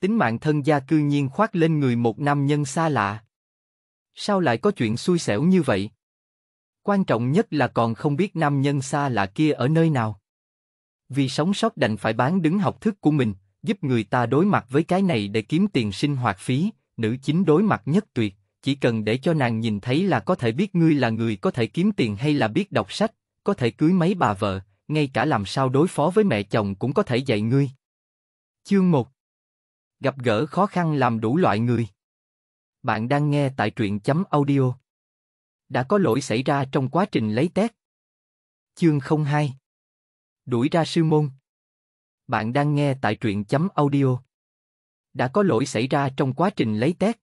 tính mạng thân gia cư nhiên khoác lên người một nam nhân xa lạ. Sao lại có chuyện xui xẻo như vậy? Quan trọng nhất là còn không biết nam nhân xa lạ kia ở nơi nào. Vì sống sót đành phải bán đứng học thức của mình, giúp người ta đối mặt với cái này để kiếm tiền sinh hoạt phí, nữ chính đối mặt nhất tuyệt, chỉ cần để cho nàng nhìn thấy là có thể biết ngươi là người có thể kiếm tiền hay là biết đọc sách, có thể cưới mấy bà vợ, ngay cả làm sao đối phó với mẹ chồng cũng có thể dạy ngươi. Chương 1 gặp gỡ khó khăn làm đủ loại người. Bạn đang nghe tại truyện chấm audio. Đã có lỗi xảy ra trong quá trình lấy test. Chương 02 Đuổi ra sư môn Bạn đang nghe tại truyện chấm audio. Đã có lỗi xảy ra trong quá trình lấy test.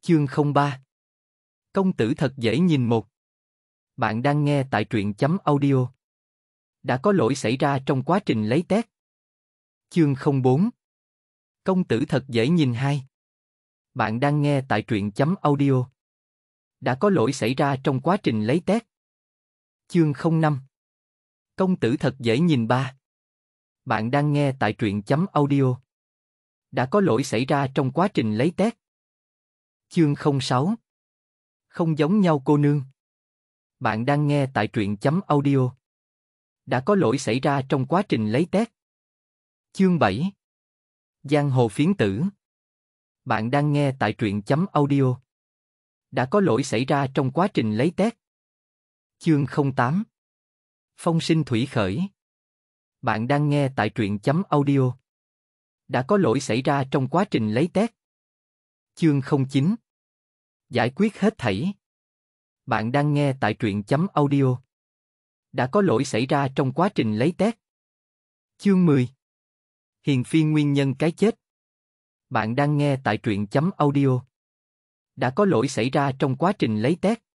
Chương 03 Công tử thật dễ nhìn một. Bạn đang nghe tại truyện chấm audio. Đã có lỗi xảy ra trong quá trình lấy test. Chương 04 Công tử thật dễ nhìn hai. Bạn đang nghe tại truyện chấm audio. Đã có lỗi xảy ra trong quá trình lấy tét Chương 05 Công tử thật dễ nhìn ba. Bạn đang nghe tại truyện chấm audio. Đã có lỗi xảy ra trong quá trình lấy tét Chương 06 Không giống nhau cô nương. Bạn đang nghe tại truyện chấm audio. Đã có lỗi xảy ra trong quá trình lấy tét Chương 7 Giang hồ phiến tử. Bạn đang nghe tại truyện chấm audio. Đã có lỗi xảy ra trong quá trình lấy test. Chương 08 Phong sinh thủy khởi Bạn đang nghe tại truyện chấm audio. Đã có lỗi xảy ra trong quá trình lấy test. Chương 09 Giải quyết hết thảy. Bạn đang nghe tại truyện chấm audio. Đã có lỗi xảy ra trong quá trình lấy test. Chương 10 Hiền phi nguyên nhân cái chết. Bạn đang nghe tại truyện chấm audio. Đã có lỗi xảy ra trong quá trình lấy test.